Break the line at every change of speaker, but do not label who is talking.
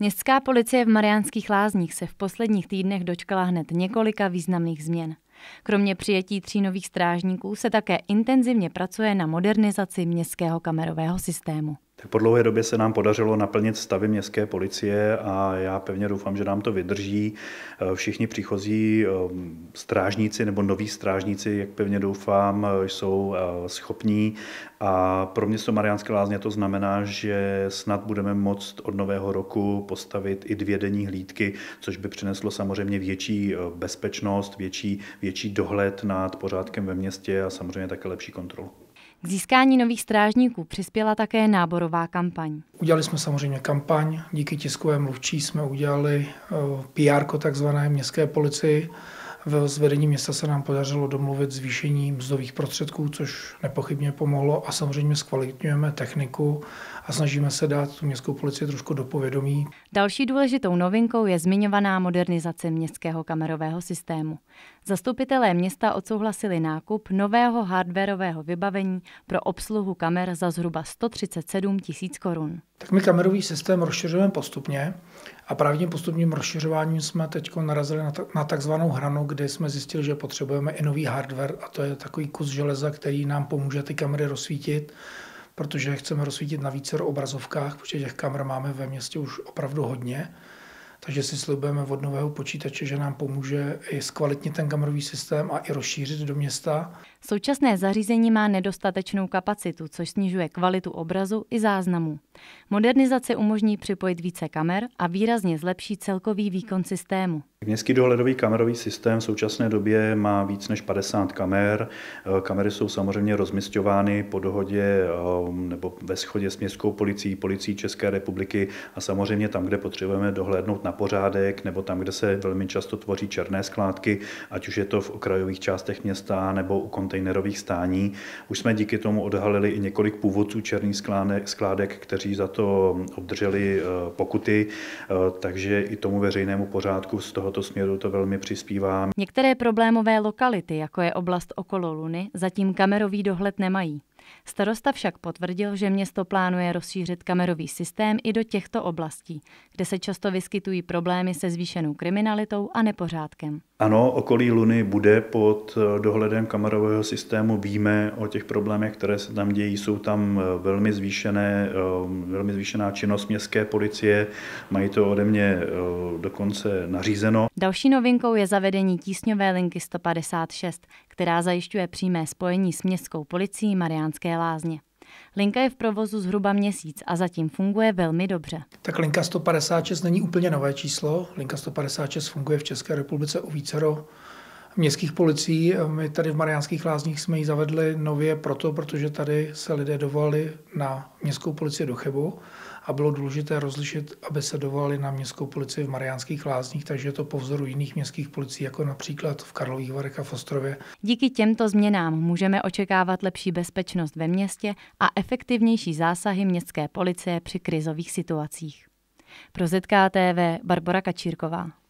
Městská policie v Mariánských lázních se v posledních týdnech dočkala hned několika významných změn. Kromě přijetí tří nových strážníků se také intenzivně pracuje na modernizaci městského kamerového systému.
Tak po dlouhé době se nám podařilo naplnit stavy městské policie a já pevně doufám, že nám to vydrží. Eh, všichni příchozí eh, strážníci nebo noví strážníci, jak pevně doufám, eh, jsou schopní a pro město Mariánské lázně to znamená, že snad budeme moct od nového roku postavit i dvě denní hlídky, což by přineslo samozřejmě větší bezpečnost, větší, větší dohled nad pořádkem ve městě a samozřejmě také lepší kontrolu.
K získání nových strážníků přispěla také náborová kampaň.
Udělali jsme samozřejmě kampaň, díky tiskové mluvčí jsme udělali eh, PR takzvané městské policii, s vedením města se nám podařilo domluvit zvýšení mzdových prostředků, což nepochybně pomohlo a samozřejmě zkvalitňujeme techniku a snažíme se dát tu městskou policii trošku do povědomí.
Další důležitou novinkou je zmiňovaná modernizace městského kamerového systému. Zastupitelé města odsouhlasili nákup nového hardwareového vybavení pro obsluhu kamer za zhruba 137 tisíc korun.
Tak my kamerový systém rozšiřujeme postupně a právě tím postupným rozšiřováním jsme teď narazili na, takzvanou hranu, kde jsme zjistili, že potřebujeme i nový hardware a to je takový kus železa, který nám pomůže ty kamery rozsvítit, protože chceme rozsvítit na více obrazovkách, protože těch kamer máme ve městě už opravdu hodně. Takže si slibujeme od nového počítače, že nám pomůže i zkvalitnit ten kamerový systém a i rozšířit do města.
Současné zařízení má nedostatečnou kapacitu, což snižuje kvalitu obrazu i záznamu. Modernizace umožní připojit více kamer a výrazně zlepší celkový výkon systému.
Městský dohledový kamerový systém v současné době má víc než 50 kamer. Eh, kamery jsou samozřejmě rozmistovány po dohodě eh, nebo ve shodě s městskou policií, policií České republiky a samozřejmě tam, kde potřebujeme dohlédnout na pořádek nebo tam, kde se velmi často tvoří černé skládky, ať už je to v okrajových částech města nebo u kontejnerových stání. Už jsme díky tomu odhalili i několik původců černých skládek, kteří kteří za to obdrželi eh, pokuty, eh, takže i tomu veřejnému pořádku z tohoto směru to velmi přispívá.
Některé problémové lokality, jako je oblast okolo Luny, zatím kamerový dohled nemají. Starosta však potvrdil, že město plánuje rozšířit kamerový systém i do těchto oblastí, kde se často vyskytují problémy se zvýšenou kriminalitou a nepořádkem.
Ano, okolí Luny bude pod eh, dohledem kamerového systému. Víme o těch problémech, které se tam dějí. Jsou tam eh, velmi, zvýšené, eh, velmi zvýšená činnost městské policie. Mají to ode mě dokonce nařízeno.
Další novinkou je zavedení tísňové linky 156, která zajišťuje přímé spojení s městskou policií Mariánské lázně. Linka je v provozu zhruba měsíc a zatím funguje velmi dobře.
Tak linka 156 není úplně nové číslo. Linka 156 funguje v České republice u vícero městských policií. My tady v Mariánských lázních jsme ji zavedli nově proto, protože tady se lidé dovolili na městskou policii do Chebu a bylo důležité rozlišit, aby se dovolali na městskou policii v Mariánských lázních, takže je to po vzoru jiných městských policií, jako například v Karlových Varech a v Ostrově.
Díky těmto změnám můžeme očekávat lepší bezpečnost ve městě a efektivnější zásahy městské policie při krizových situacích. Pro ZKTV Barbara Kačírková.